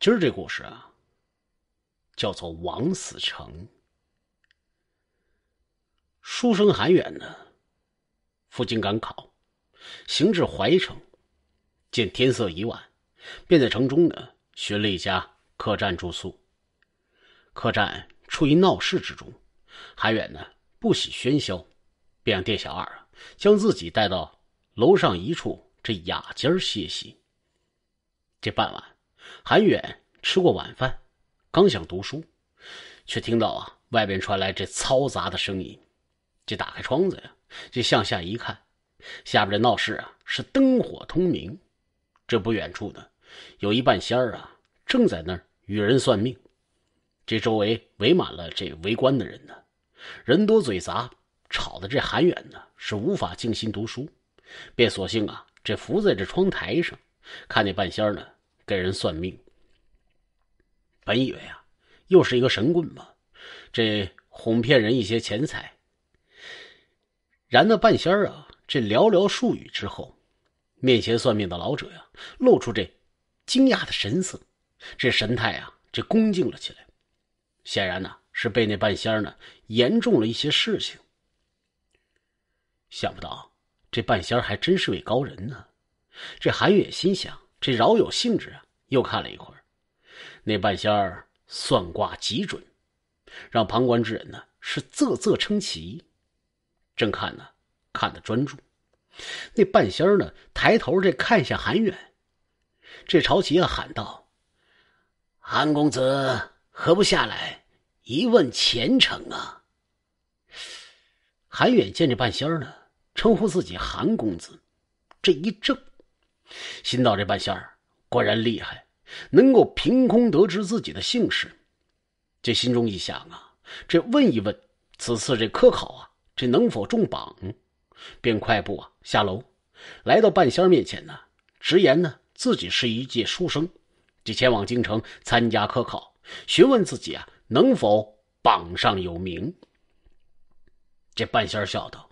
今儿这故事啊，叫做《王死城》。书生韩远呢，赴京赶考，行至淮城，见天色已晚，便在城中呢寻了一家客栈住宿。客栈处于闹市之中，韩远呢不喜喧嚣，便让店小二啊将自己带到楼上一处这雅间歇息。这傍晚。韩远吃过晚饭，刚想读书，却听到啊外边传来这嘈杂的声音，这打开窗子呀，这向下一看，下边这闹市啊是灯火通明，这不远处呢，有一半仙儿啊正在那儿与人算命，这周围围满了这围观的人呢，人多嘴杂，吵得这韩远呢是无法静心读书，便索性啊这伏在这窗台上，看见半仙儿呢。给人算命，本以为啊，又是一个神棍吧，这哄骗人一些钱财。然那半仙儿啊，这寥寥数语之后，面前算命的老者呀，露出这惊讶的神色，这神态啊，这恭敬了起来，显然呢是被那半仙儿呢言中了一些事情。想不到这半仙儿还真是位高人呢，这韩月心想。这饶有兴致啊，又看了一会儿。那半仙儿算卦极准，让旁观之人呢是啧啧称奇。正看呢，看得专注，那半仙儿呢抬头这看向韩远，这朝其啊喊道：“韩公子，何不下来一问前程啊？”韩远见这半仙儿呢称呼自己韩公子，这一怔。心道这半仙儿果然厉害，能够凭空得知自己的姓氏。这心中一想啊，这问一问此次这科考啊，这能否中榜？便快步啊下楼，来到半仙儿面前呢，直言呢自己是一介书生，这前往京城参加科考，询问自己啊能否榜上有名。这半仙儿笑道：“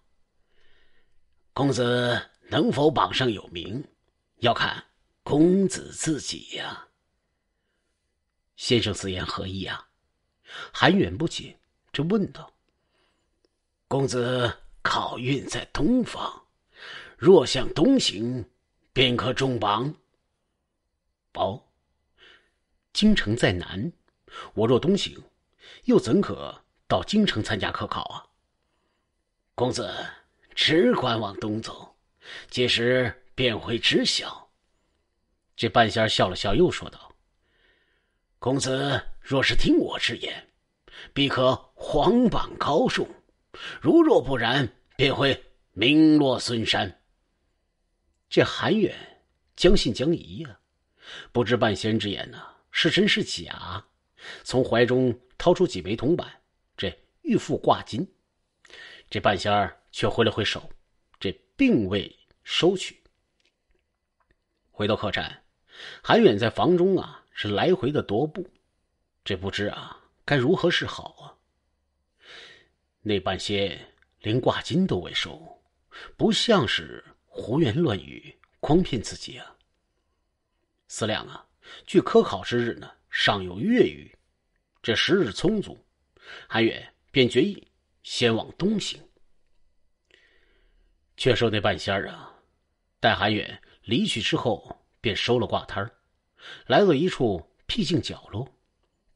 公子能否榜上有名？”要看公子自己呀。先生此言何意啊？韩远不解，这问道：“公子考运在东方，若向东行，便可中榜。哦，京城在南，我若东行，又怎可到京城参加科考啊？”公子只管往东走，届时。便会知晓。这半仙笑了笑，又说道：“公子若是听我之言，必可黄榜高中；如若不然，便会名落孙山。”这韩远将信将疑呀，不知半仙之言呢是真是假。从怀中掏出几枚铜板，这玉付挂金。这半仙儿却挥了挥手，这并未收取。回到客栈，韩远在房中啊是来回的踱步，这不知啊该如何是好啊。那半仙连挂金都未收，不像是胡言乱语诓骗自己啊。思量啊，距科考之日呢尚有月余，这时日充足，韩远便决意先往东行。却说那半仙儿啊，待韩远。离去之后，便收了挂摊来到一处僻静角落，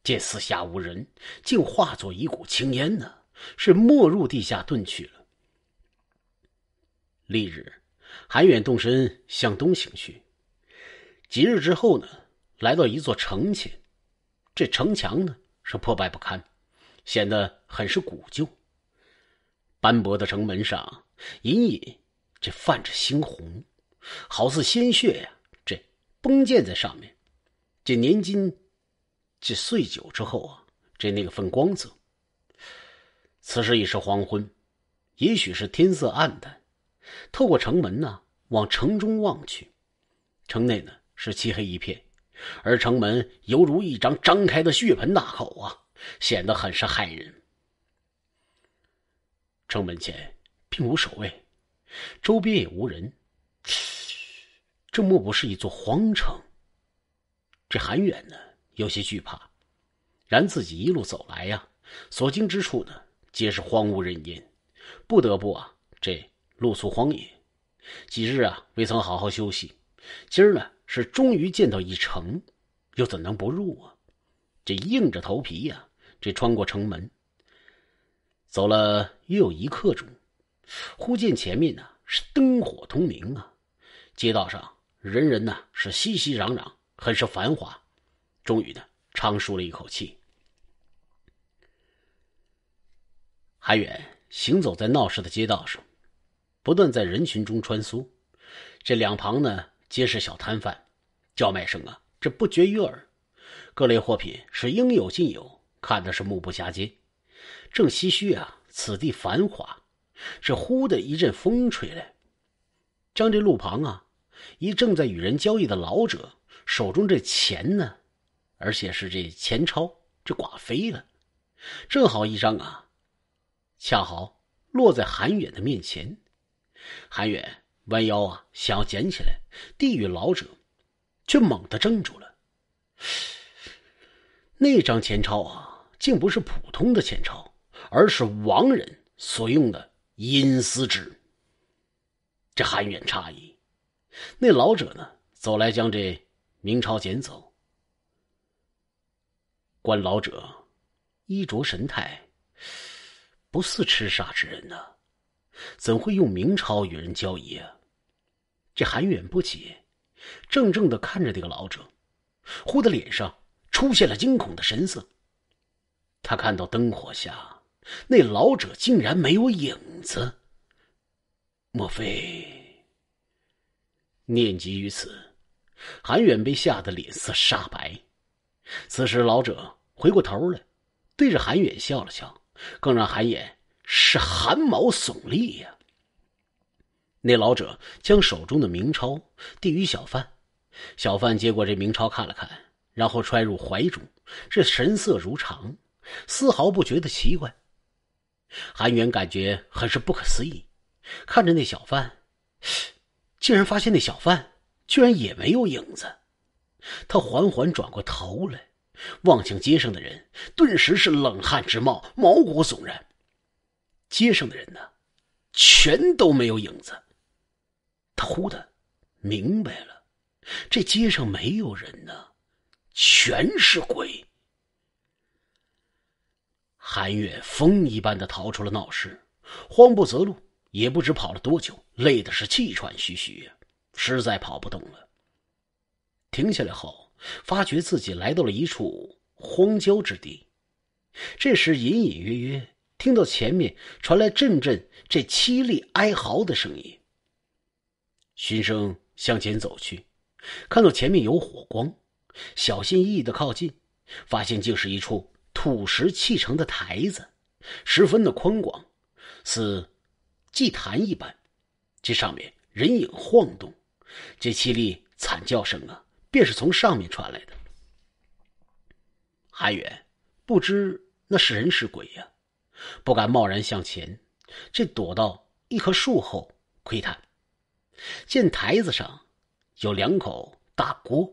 见四下无人，竟化作一股青烟呢，是没入地下遁去了。翌日，韩远动身向东行去，几日之后呢，来到一座城前，这城墙呢是破败不堪，显得很是古旧，斑驳的城门上隐隐这泛着猩红。好似鲜血呀！这崩溅在上面，这年金，这碎酒之后啊，这那个份光泽。此时已是黄昏，也许是天色暗淡，透过城门呢，往城中望去，城内呢是漆黑一片，而城门犹如一张张开的血盆大口啊，显得很是骇人。城门前并无守卫，周边也无人。这莫不是一座荒城？这韩远呢，有些惧怕。然自己一路走来呀，所经之处呢，皆是荒无人烟，不得不啊，这露宿荒野。几日啊，未曾好好休息。今儿呢，是终于见到一城，又怎能不入啊？这硬着头皮呀，这穿过城门，走了约有一刻钟，忽见前面呢，是灯火通明啊。街道上，人人呢是熙熙攘攘，很是繁华。终于呢，长舒了一口气。韩远行走在闹市的街道上，不断在人群中穿梭。这两旁呢，皆是小摊贩，叫卖声啊，这不绝于耳。各类货品是应有尽有，看的是目不暇接。正唏嘘啊，此地繁华，这忽的一阵风吹来，将这路旁啊。一正在与人交易的老者手中，这钱呢？而且是这钱钞，这刮飞了，正好一张啊，恰好落在韩远的面前。韩远弯腰啊，想要捡起来，递与老者，却猛地怔住了。那张钱钞啊，竟不是普通的钱钞，而是亡人所用的阴司纸。这韩远诧异。那老者呢？走来将这明朝捡走。观老者衣着神态，不似痴傻之人呐，怎会用明朝与人交易啊？这韩远不解，怔怔的看着这个老者，忽的脸上出现了惊恐的神色。他看到灯火下那老者竟然没有影子，莫非？念及于此，韩远被吓得脸色煞白。此时，老者回过头来，对着韩远笑了笑，更让韩远是汗毛耸立呀。那老者将手中的明钞递于小贩，小贩接过这明钞看了看，然后揣入怀中，这神色如常，丝毫不觉得奇怪。韩远感觉很是不可思议，看着那小贩。竟然发现那小贩居然也没有影子，他缓缓转过头来，望向街上的人，顿时是冷汗直冒，毛骨悚然。街上的人呢，全都没有影子。他忽的明白了，这街上没有人呢，全是鬼。韩月风一般的逃出了闹市，慌不择路。也不知跑了多久，累得是气喘吁吁实在跑不动了。停下来后，发觉自己来到了一处荒郊之地。这时隐隐约约听到前面传来阵阵这凄厉哀嚎的声音。循声向前走去，看到前面有火光，小心翼翼的靠近，发现竟是一处土石砌成的台子，十分的宽广，似。祭坛一般，这上面人影晃动，这凄厉惨叫声啊，便是从上面传来的。韩远不知那是人是鬼呀，不敢贸然向前，这躲到一棵树后窥探，见台子上有两口大锅，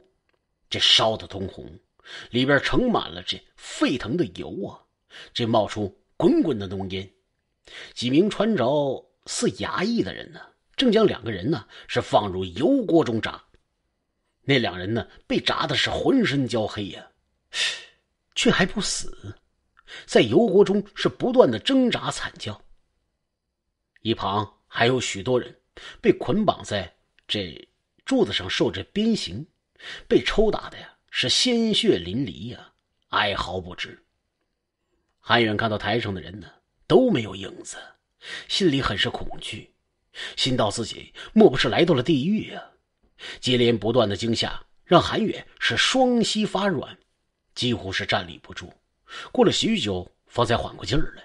这烧得通红，里边盛满了这沸腾的油啊，这冒出滚滚的浓烟，几名穿着似衙役的人呢，正将两个人呢是放入油锅中炸，那两人呢被炸的是浑身焦黑呀，却还不死，在油锅中是不断的挣扎惨叫。一旁还有许多人被捆绑在这柱子上受着鞭刑，被抽打的呀是鲜血淋漓呀，哀嚎不止。韩远看到台上的人呢都没有影子。心里很是恐惧，心道自己莫不是来到了地狱呀？接连不断的惊吓让韩远是双膝发软，几乎是站立不住。过了许久，方才缓过劲儿来。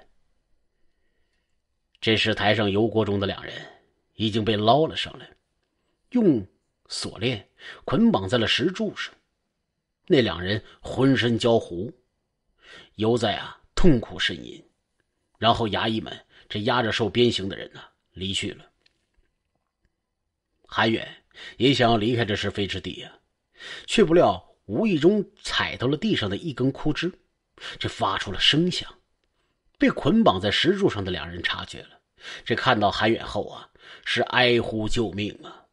这时，台上油锅中的两人已经被捞了上来，用锁链捆绑在了石柱上。那两人浑身焦糊，犹在啊痛苦呻吟。然后，衙役们这押着受鞭刑的人呢，离去了。韩远也想要离开这是非之地呀，却不料无意中踩到了地上的一根枯枝，这发出了声响，被捆绑在石柱上的两人察觉了。这看到韩远后啊，是哀呼救命啊。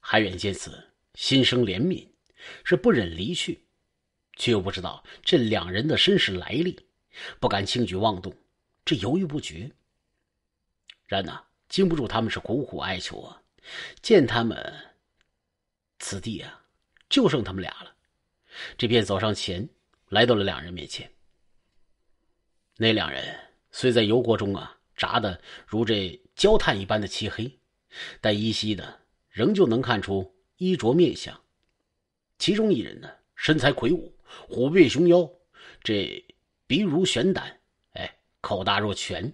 韩远见此，心生怜悯，是不忍离去，却又不知道这两人的身世来历。不敢轻举妄动，这犹豫不决。然呐，经不住他们是苦苦哀求啊！见他们此地啊，就剩他们俩了，这便走上前，来到了两人面前。那两人虽在油锅中啊炸的如这焦炭一般的漆黑，但依稀的仍旧能看出衣着面相。其中一人呢，身材魁梧，虎背熊腰，这。鼻如悬胆，哎，口大若拳，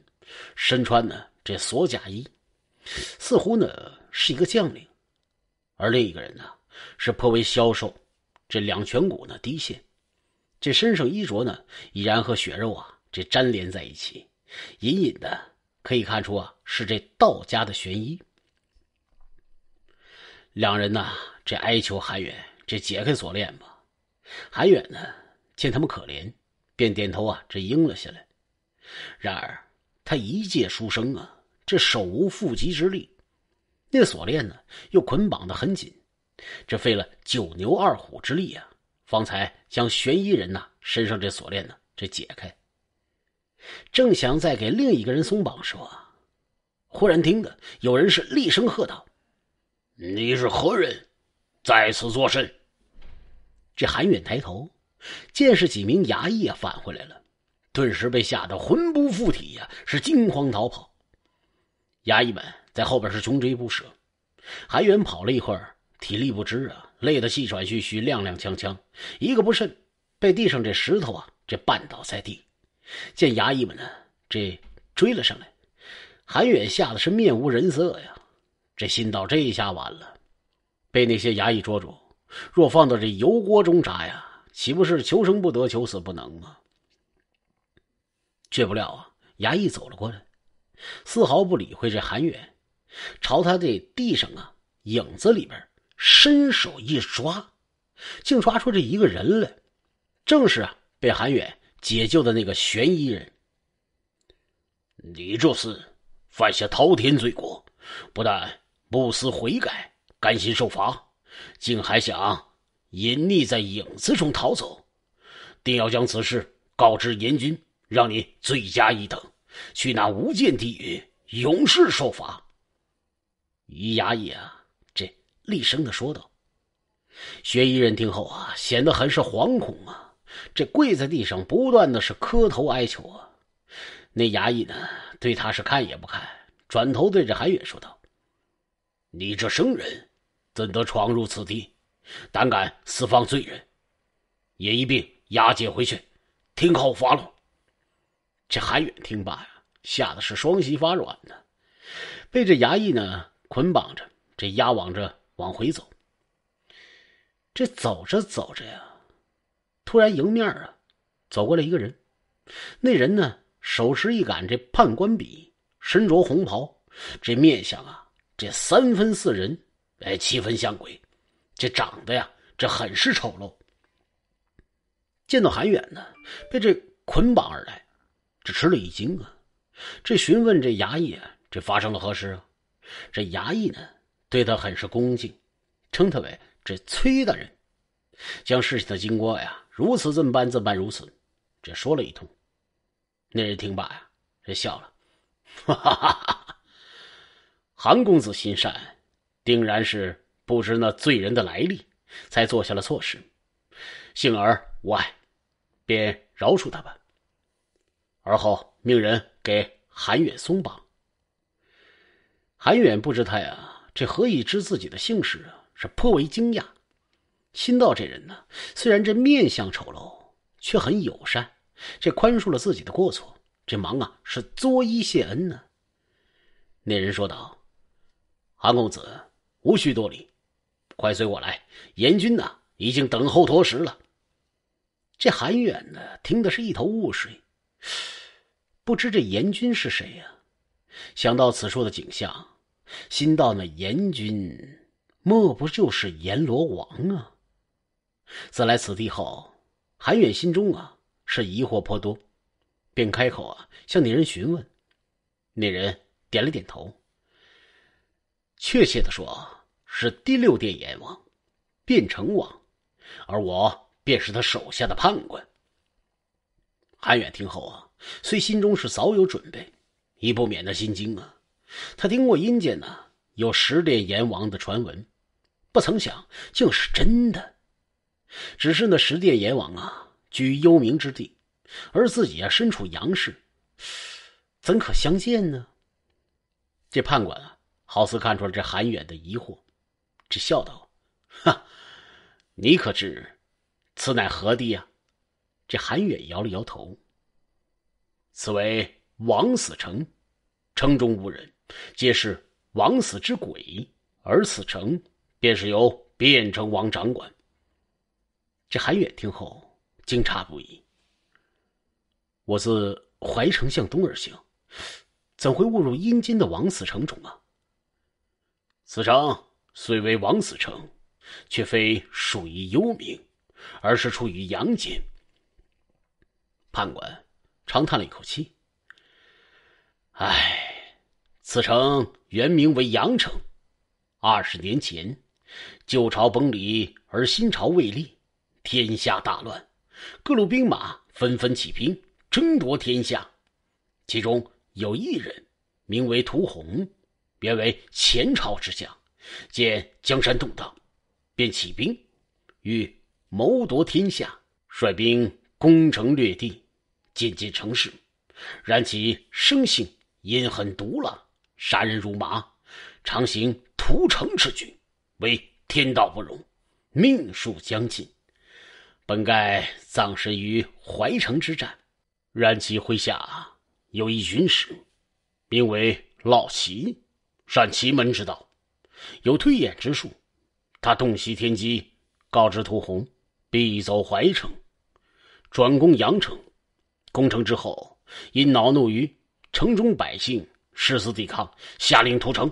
身穿呢这锁甲衣，似乎呢是一个将领；而另一个人呢是颇为消瘦，这两颧骨呢低陷，这身上衣着呢已然和血肉啊这粘连在一起，隐隐的可以看出啊是这道家的玄衣。两人呢这哀求韩远这解开锁链吧，韩远呢见他们可怜。便点头啊，这应了下来。然而他一介书生啊，这手无缚鸡之力，那锁链呢又捆绑的很紧，这费了九牛二虎之力啊，方才将悬疑人呐身上这锁链呢这解开。正想再给另一个人松绑，说，忽然听得有人是厉声喝道：“你是何人，在此作甚？”这韩远抬头。见是几名衙役返回来了，顿时被吓得魂不附体呀，是惊慌逃跑。衙役们在后边是穷追不舍。韩远跑了一会儿，体力不支啊，累得气喘吁吁、踉踉跄跄，一个不慎被地上这石头啊这绊倒在地。见衙役们呢这追了上来，韩远吓得是面无人色呀，这心道：这一下完了，被那些衙役捉住，若放到这油锅中炸呀！岂不是求生不得，求死不能吗？却不料啊，衙役走了过来，丝毫不理会这韩远，朝他的地上啊影子里边伸手一抓，竟抓出这一个人来，正是啊被韩远解救的那个悬疑人。你这是犯下滔天罪过，不但不思悔改，甘心受罚，竟还想。隐匿在影子中逃走，定要将此事告知阎君，让你罪加一等，去那无间地狱永世受罚。于衙役啊，这厉声的说道。薛衣人听后啊，显得很是惶恐啊，这跪在地上，不断的是磕头哀求啊。那衙役呢，对他是看也不看，转头对着韩远说道：“你这生人，怎得闯入此地？”胆敢私放罪人，也一并押解回去，听候发落。这韩远听罢呀，吓得是双膝发软呢。被这衙役呢捆绑着，这押往着往回走。这走着走着呀，突然迎面啊走过来一个人。那人呢手持一杆这判官笔，身着红袍，这面相啊，这三分似人，哎，七分像鬼。这长得呀，这很是丑陋。见到韩远呢，被这捆绑而来，只吃了一惊啊！这询问这衙役，啊，这发生了何事啊？这衙役呢，对他很是恭敬，称他为这崔大人，将事情的经过呀，如此这般，这般如此，这说了一通。那人听罢呀，这笑了，哈哈哈哈哈！韩公子心善，定然是。不知那罪人的来历，才做下了错事，幸而无碍，便饶恕他吧。而后命人给韩远松绑。韩远不知他呀，这何以知自己的姓氏？啊？是颇为惊讶，新道这人呢，虽然这面相丑陋，却很友善。这宽恕了自己的过错，这忙啊，是作揖谢恩呢。那人说道：“韩公子，无需多礼。”快随我来，阎君呐，已经等候多时了。这韩远呢，听的是一头雾水，不知这阎君是谁呀？想到此处的景象，心道：那阎君莫不就是阎罗王啊？自来此地后，韩远心中啊是疑惑颇多，便开口啊向那人询问。那人点了点头。确切的说。是第六殿阎王，变城王，而我便是他手下的判官。韩远听后啊，虽心中是早有准备，亦不免的心惊啊。他听过阴间呢有十殿阎王的传闻，不曾想竟是真的。只是那十殿阎王啊，居幽冥之地，而自己啊身处阳世，怎可相见呢？这判官啊，好似看出了这韩远的疑惑。只笑道：“哈，你可知此乃何地呀？”这韩远摇了摇头。此为枉死城，城中无人，皆是枉死之鬼，而此城便是由汴城王掌管。这韩远听后惊诧不已：“我自淮城向东而行，怎会误入阴间的枉死城中啊？”此城。虽为王子城，却非属于幽冥，而是处于阳间。判官长叹了一口气：“唉，此城原名为阳城。二十年前，旧朝崩离而新朝未立，天下大乱，各路兵马纷纷起兵争夺天下。其中有一人，名为屠洪，原为前朝之将。”见江山动荡，便起兵，欲谋夺天下，率兵攻城略地，进渐城池。然其生性阴狠毒辣，杀人如麻，常行屠城之举，为天道不容。命数将近，本该葬身于怀城之战。然其麾下有一军士，名为老齐，善奇门之道。有推演之术，他洞悉天机，告知屠洪，必走淮城，转攻阳城。攻城之后，因恼怒于城中百姓誓死抵抗，下令屠城，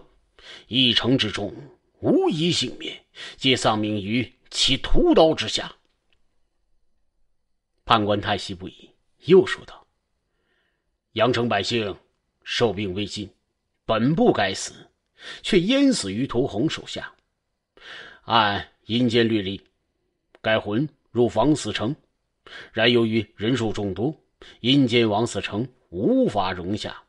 一城之众无一幸免，皆丧命于其屠刀之下。判官叹息不已，又说道：“阳城百姓受病未尽，本不该死。”却淹死于屠洪手下。按阴间律例，该魂入房死城。然由于人数众多，阴间王死城无法容下。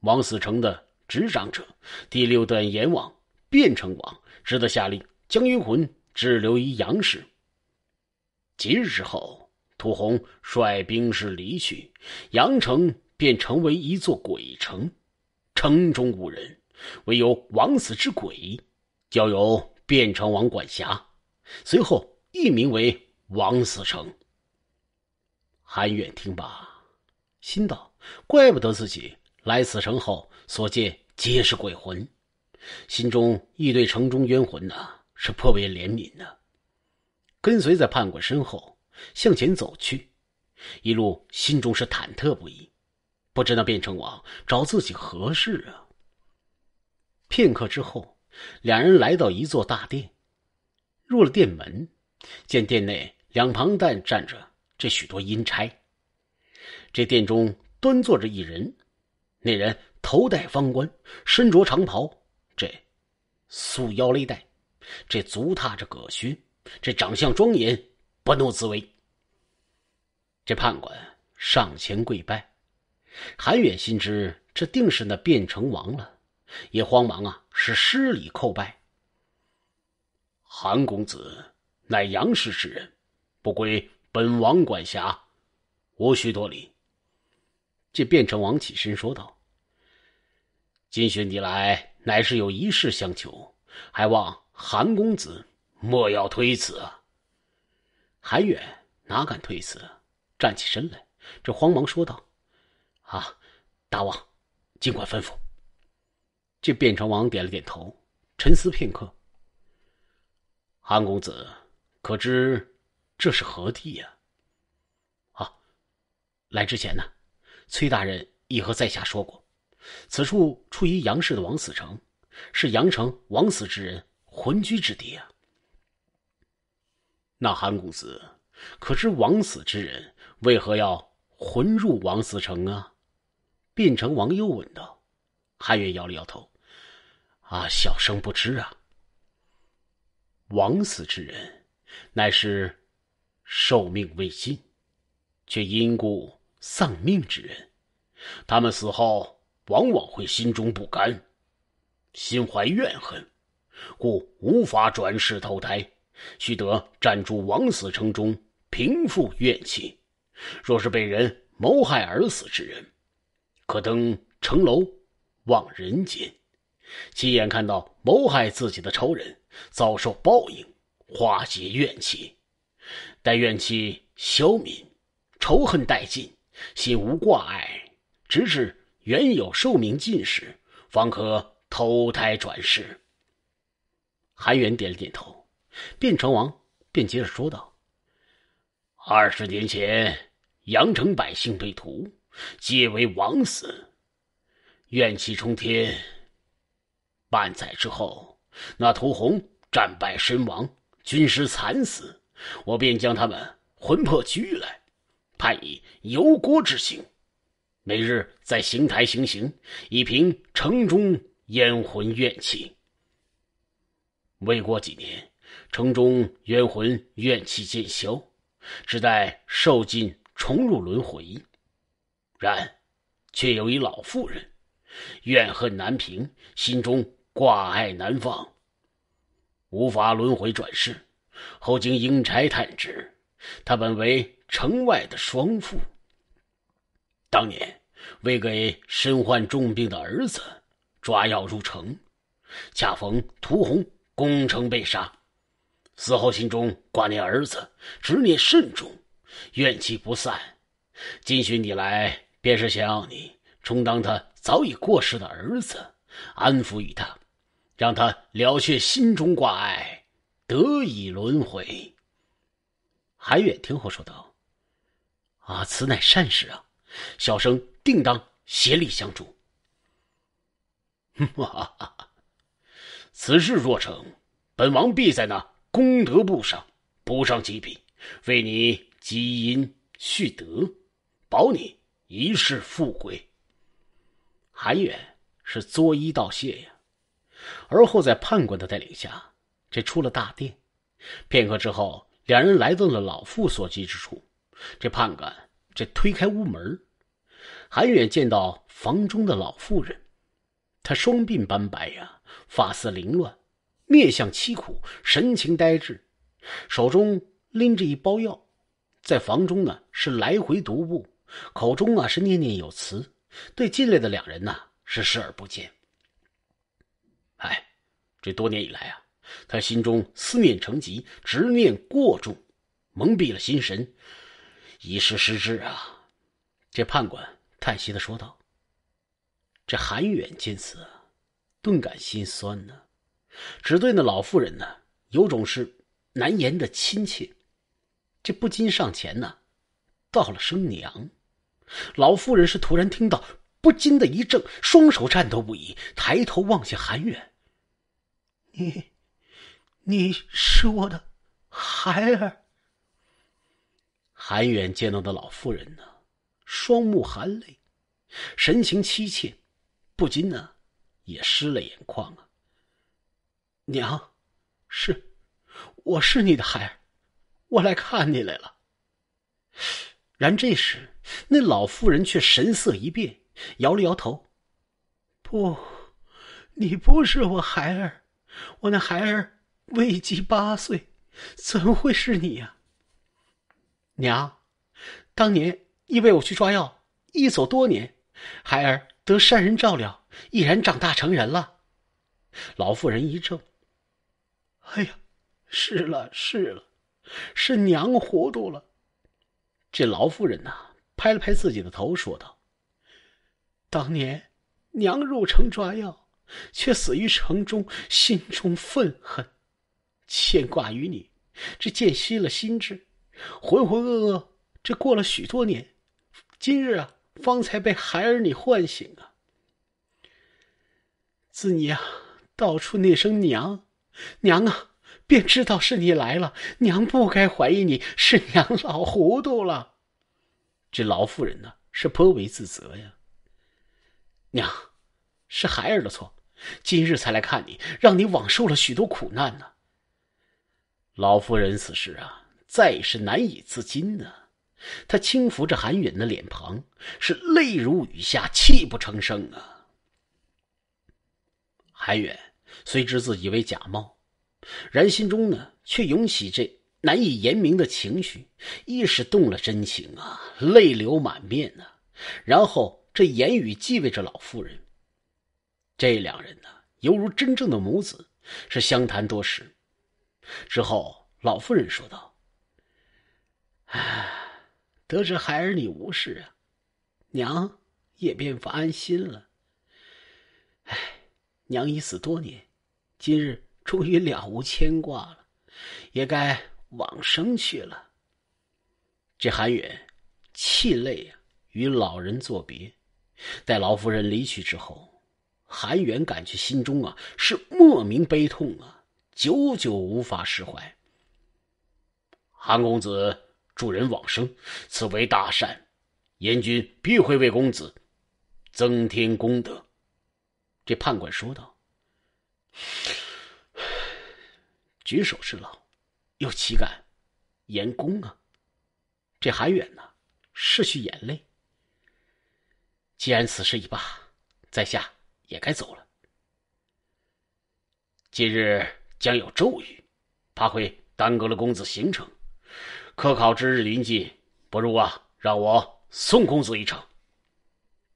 王死城的执掌者第六段阎王卞成王只得下令将阴魂滞留于阳世。几日之后，屠洪率兵士离去，阳城便成为一座鬼城，城中无人。唯有枉死之鬼，交由卞城王管辖。随后易名为枉死城。韩远听罢，心道：怪不得自己来此城后所见皆是鬼魂，心中亦对城中冤魂呢是颇为怜悯的。跟随在判官身后向前走去，一路心中是忐忑不已，不知那卞城王找自己何事啊？片刻之后，两人来到一座大殿，入了殿门，见殿内两旁但站着这许多阴差。这殿中端坐着一人，那人头戴方冠，身着长袍，这束腰勒带，这足踏着葛靴，这长相庄严，不怒自威。这判官上前跪拜，韩远心知这定是那卞成王了。也慌忙啊，是失礼叩拜。韩公子乃杨氏之人，不归本王管辖，无需多礼。这卞成王起身说道：“今寻你来，乃是有一事相求，还望韩公子莫要推辞。”韩远哪敢推辞，站起身来，这慌忙说道：“啊，大王，尽管吩咐。”这卞成王点了点头，沉思片刻。韩公子可知这是何地呀？啊，来之前呢，崔大人已和在下说过，此处处于杨氏的王死城，是杨城亡死之人魂居之地啊。那韩公子可知亡死之人为何要魂入王死城啊？卞成王又问道。韩愈摇了摇头。啊，小生不知啊。枉死之人，乃是寿命未尽，却因故丧命之人。他们死后往往会心中不甘，心怀怨恨，故无法转世投胎，须得暂住枉死城中，平复怨气。若是被人谋害而死之人，可登城楼望人间。亲眼看到谋害自己的仇人遭受报应，化解怨气，待怨气消泯，仇恨殆尽，心无挂碍，直至原有寿命尽时，方可投胎转世。韩元点了点头，卞成王便接着说道：“二十年前，阳城百姓被屠，皆为枉死，怨气冲天。”万载之后，那屠洪战败身亡，军师惨死，我便将他们魂魄拘来，判以油锅之刑，每日在刑台行刑，以平城中冤魂怨气。未过几年，城中冤魂怨气渐消，只待受尽重入轮回。然，却有一老妇人，怨恨难平，心中。挂碍难放，无法轮回转世。后经英差探知，他本为城外的双父。当年为给身患重病的儿子抓药入城，恰逢屠洪攻城被杀，死后心中挂念儿子，执念甚重，怨气不散。今寻你来，便是想要你充当他早已过世的儿子，安抚于他。让他了却心中挂碍，得以轮回。韩远听后说道：“啊，此乃善事啊，小生定当协力相助。”哈哈，此事若成，本王必在那功德簿上补上几笔，为你积阴蓄德，保你一世富贵。韩远是作揖道谢呀。而后，在判官的带领下，这出了大殿。片刻之后，两人来到了老妇所居之处。这判官，这推开屋门，韩远见到房中的老妇人，她双鬓斑白呀，发丝凌乱，面相凄苦，神情呆滞，手中拎着一包药，在房中呢是来回踱步，口中啊是念念有词，对进来的两人呐是视而不见。哎，这多年以来啊，他心中思念成疾，执念过重，蒙蔽了心神，一时失智啊！这判官叹息的说道。这韩远见此，顿感心酸呢，只对那老妇人呢，有种是难言的亲切，这不禁上前呢，道了声娘。老妇人是突然听到，不禁的一怔，双手颤抖不已，抬头望向韩远。你，你是我的孩儿。韩远见到的老妇人呢，双目含泪，神情凄切，不禁呢也湿了眼眶啊。娘，是，我是你的孩儿，我来看你来了。然这时，那老妇人却神色一变，摇了摇头：“不，你不是我孩儿。”我那孩儿未及八岁，怎会是你呀？娘，当年因为我去抓药，一走多年，孩儿得善人照料，已然长大成人了。老妇人一怔：“哎呀，是了是了，是娘糊涂了。”这老妇人呐，拍了拍自己的头，说道：“当年，娘入城抓药。”却死于城中，心中愤恨，牵挂于你。这渐失了心智，浑浑噩噩。这过了许多年，今日啊，方才被孩儿你唤醒啊。自你啊，道出那声“娘，娘”啊，便知道是你来了。娘不该怀疑你，是娘老糊涂了。这老妇人呢，是颇为自责呀。娘，是孩儿的错。今日才来看你，让你枉受了许多苦难呢。老夫人此时啊，再是难以自禁呢。她轻抚着韩远的脸庞，是泪如雨下，泣不成声啊。韩远虽知自己为假冒，然心中呢却涌起这难以言明的情绪，亦是动了真情啊，泪流满面呢。然后这言语继位着老夫人。这两人呢，犹如真正的母子，是相谈多时。之后，老妇人说道：“哎，得知孩儿你无事啊，娘也便不安心了。哎，娘已死多年，今日终于了无牵挂了，也该往生去了。”这韩远气泪啊，与老人作别。待老夫人离去之后。韩远感觉心中啊是莫名悲痛啊，久久无法释怀。韩公子助人往生，此为大善，阎君必会为公子增添功德。这判官说道：“举手之劳，又岂敢言功啊？”这韩远呢，拭去眼泪。既然此事已罢，在下。也该走了。今日将有骤雨，怕会耽搁了公子行程。科考之日临近，不如啊，让我送公子一程。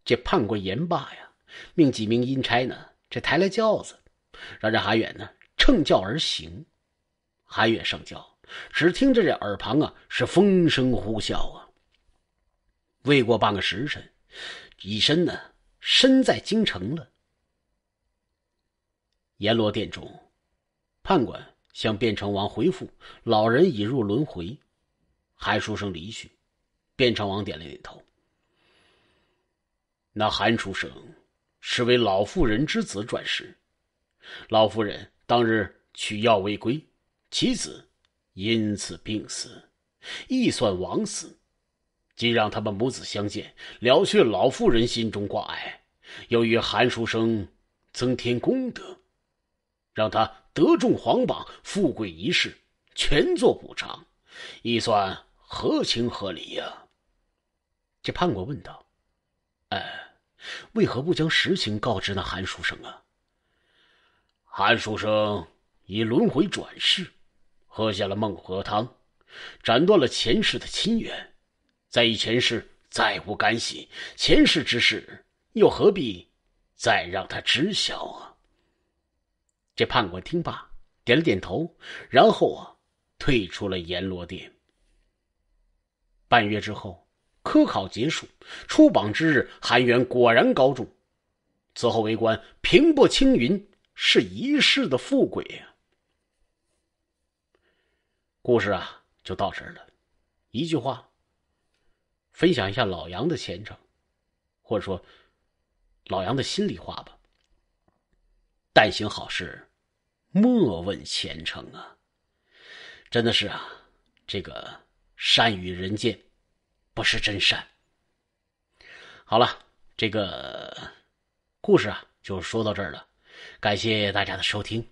这判官严罢呀，命几名阴差呢，这抬来轿子，让这韩远呢乘轿而行。韩远上轿，只听着这耳旁啊是风声呼啸啊。未过半个时辰，已身呢身在京城了。阎罗殿中，判官向卞成王回复：“老人已入轮回。”韩书生离去，卞成王点了点头。那韩书生是为老妇人之子转世。老妇人当日取药未归，其子因此病死，亦算枉死。既让他们母子相见，了却老妇人心中挂碍，又与韩书生增添功德。让他得中皇榜，富贵一世，全做补偿，亦算合情合理呀。这判官问道：“哎，为何不将实情告知那韩书生啊？”韩书生已轮回转世，喝下了孟婆汤，斩断了前世的亲缘，再与前世再无干系。前世之事，又何必再让他知晓啊？这判官听罢，点了点头，然后啊，退出了阎罗殿。半月之后，科考结束，出榜之日，韩元果然高中。此后为官，平步青云，是一世的富贵啊。故事啊，就到这儿了。一句话，分享一下老杨的前程，或者说老杨的心里话吧。但行好事。莫问前程啊！真的是啊，这个善与人见，不是真善。好了，这个故事啊，就说到这儿了，感谢大家的收听。